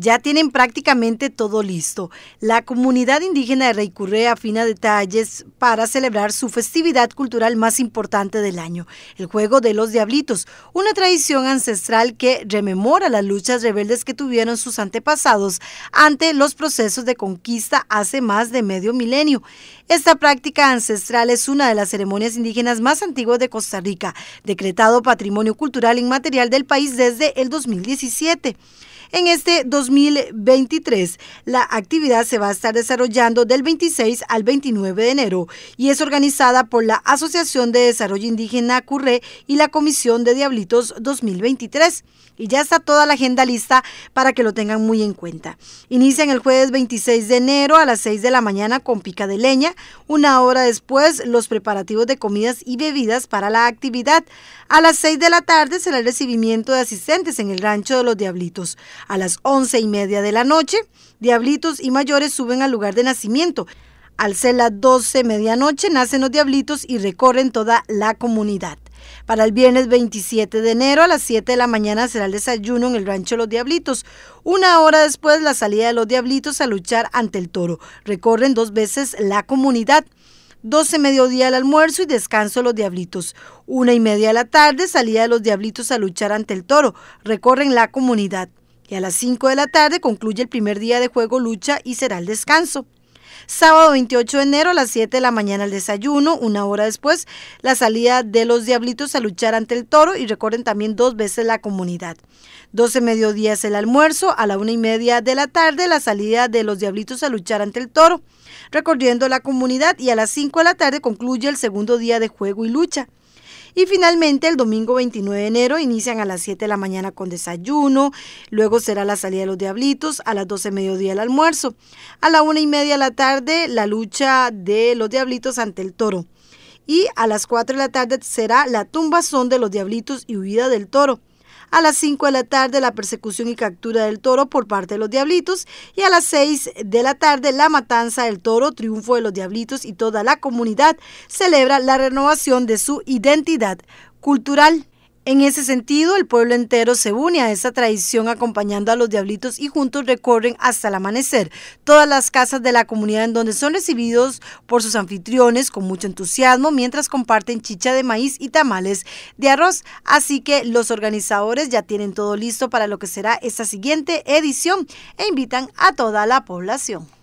ya tienen prácticamente todo listo. La comunidad indígena de Reycurré afina detalles para celebrar su festividad cultural más importante del año, el Juego de los Diablitos, una tradición ancestral que rememora las luchas rebeldes que tuvieron sus antepasados ante los procesos de conquista hace más de medio milenio. Esta práctica ancestral es una de las ceremonias indígenas más antiguas de Costa Rica, decretado Patrimonio Cultural Inmaterial del país desde el 2017. En este 2023, la actividad se va a estar desarrollando del 26 al 29 de enero y es organizada por la Asociación de Desarrollo Indígena Curré y la Comisión de Diablitos 2023. Y ya está toda la agenda lista para que lo tengan muy en cuenta. Inician el jueves 26 de enero a las 6 de la mañana con pica de leña. Una hora después, los preparativos de comidas y bebidas para la actividad. A las 6 de la tarde será el recibimiento de asistentes en el Rancho de los Diablitos a las once y media de la noche. Diablitos y mayores suben al lugar de nacimiento. Al ser las 12 medianoche nacen los diablitos y recorren toda la comunidad. Para el viernes 27 de enero a las 7 de la mañana será el desayuno en el rancho Los Diablitos. Una hora después la salida de los Diablitos a luchar ante el toro. Recorren dos veces la comunidad. 12 mediodía el almuerzo y descanso los diablitos. Una y media de la tarde salida de los diablitos a luchar ante el toro. Recorren la comunidad y a las 5 de la tarde concluye el primer día de juego lucha y será el descanso. Sábado 28 de enero a las 7 de la mañana el desayuno, una hora después la salida de los diablitos a luchar ante el toro y recorren también dos veces la comunidad. 12 mediodías el almuerzo, a la una y media de la tarde la salida de los diablitos a luchar ante el toro, recorriendo la comunidad y a las 5 de la tarde concluye el segundo día de juego y lucha. Y finalmente el domingo 29 de enero inician a las 7 de la mañana con desayuno, luego será la salida de los diablitos, a las 12 de mediodía el almuerzo, a la una y media de la tarde la lucha de los diablitos ante el toro y a las 4 de la tarde será la tumbazón de los diablitos y huida del toro a las 5 de la tarde la persecución y captura del toro por parte de los diablitos y a las 6 de la tarde la matanza del toro, triunfo de los diablitos y toda la comunidad celebra la renovación de su identidad cultural. En ese sentido, el pueblo entero se une a esta tradición acompañando a los diablitos y juntos recorren hasta el amanecer todas las casas de la comunidad en donde son recibidos por sus anfitriones con mucho entusiasmo mientras comparten chicha de maíz y tamales de arroz. Así que los organizadores ya tienen todo listo para lo que será esta siguiente edición e invitan a toda la población.